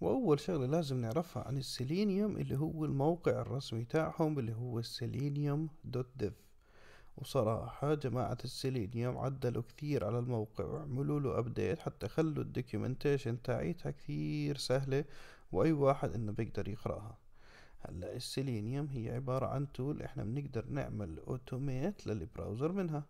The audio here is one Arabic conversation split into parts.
وأول شغلة لازم نعرفها عن السيلينيوم اللي هو الموقع الرسمي تاعهم اللي هو السيلينيوم دوت ديف وصراحة جماعة السيلينيوم عدلوا كثير على الموقع وعملوا له أبديت حتى خلوا الدوكيومنتيشن تاعيتها كثير سهلة وأي واحد إنه بيقدر يقرأها هلا السيلينيوم هي عبارة عن تول إحنا بنقدر نعمل أوتوميت للبراوزر منها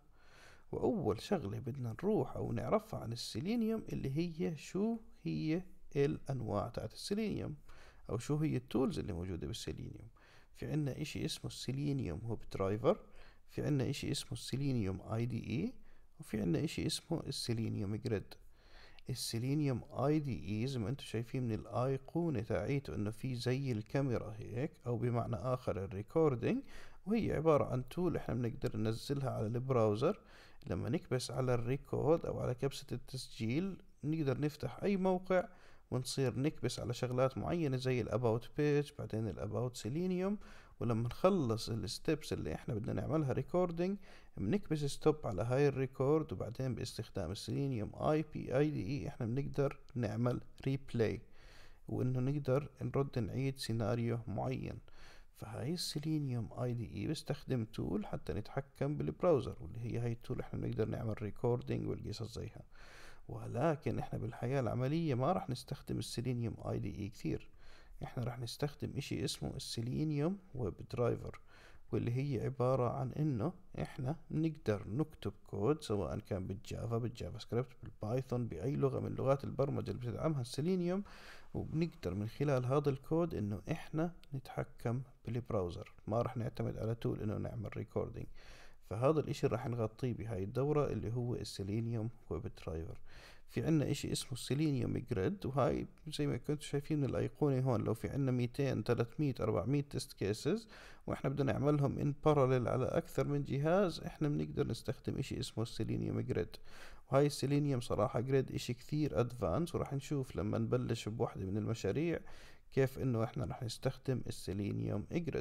وأول شغلة بدنا نروح أو نعرفها عن السيلينيوم اللي هي شو هي الأنواع تاعت السيلينيوم أو شو هي التولز اللي موجودة بالسيلينيوم في عنا إشي اسمه السيلينيوم هوب درايفر في عنا إشي اسمه السيلينيوم اي دي اي وفي عنا إشي اسمه السيلينيوم جريد السيلينيوم اي دي اي زي ما انتو شايفين من الايقونة تاعيته انه في زي الكاميرا هيك او بمعنى اخر الريكوردينج وهي عبارة عن تول احنا بنقدر ننزلها على البراوزر لما نكبس على الريكورد او على كبسة التسجيل نقدر نفتح اي موقع ونصير نكبس على شغلات معينة زي الاباوت بيج بعدين الاباوت سيلينيوم ولما نخلص الستبس اللي احنا بدنا نعملها ريكوردينج بنكبس ستوب على هاي الريكورد وبعدين باستخدام السيلينيوم اي بي اي دي اي احنا بنقدر نعمل ريبلاي وانه نقدر نرد نعيد سيناريو معين فهاي السيلينيوم اي دي اي بستخدم تول حتى نتحكم بالبراوزر واللي هي هاي التول احنا بنقدر نعمل ريكوردينج والقصص زيها ولكن احنا بالحياة العملية ما راح نستخدم السيلينيوم اي دي اي كثير احنا راح نستخدم اشي اسمه السيلينيوم ويب درايفر واللي هي عبارة عن انه احنا نقدر نكتب كود سواء كان بالجافا بالجافا سكريبت بالبايثون باي لغة من لغات البرمجة اللي بتدعمها السيلينيوم وبنقدر من خلال هذا الكود انه احنا نتحكم بالبراوزر ما راح نعتمد على تول انه نعمل ريكوردينج فهذا الاشي راح نغطيه بهاي الدورة اللي هو السيلينيوم ويب درايفر في عنا اشي اسمه السيلينيوم جريد وهاي زي ما كنتوا شايفين الايقونة هون لو في عنا 200 300 400 تيست كيسز واحنا بدنا نعملهم ان بارلل على اكثر من جهاز احنا بنقدر نستخدم اشي اسمه السيلينيوم جريد وهاي السيلينيوم صراحة جريد اشي كثير ادفانس وراح نشوف لما نبلش بوحدة من المشاريع كيف انه احنا راح نستخدم السيلينيوم جريد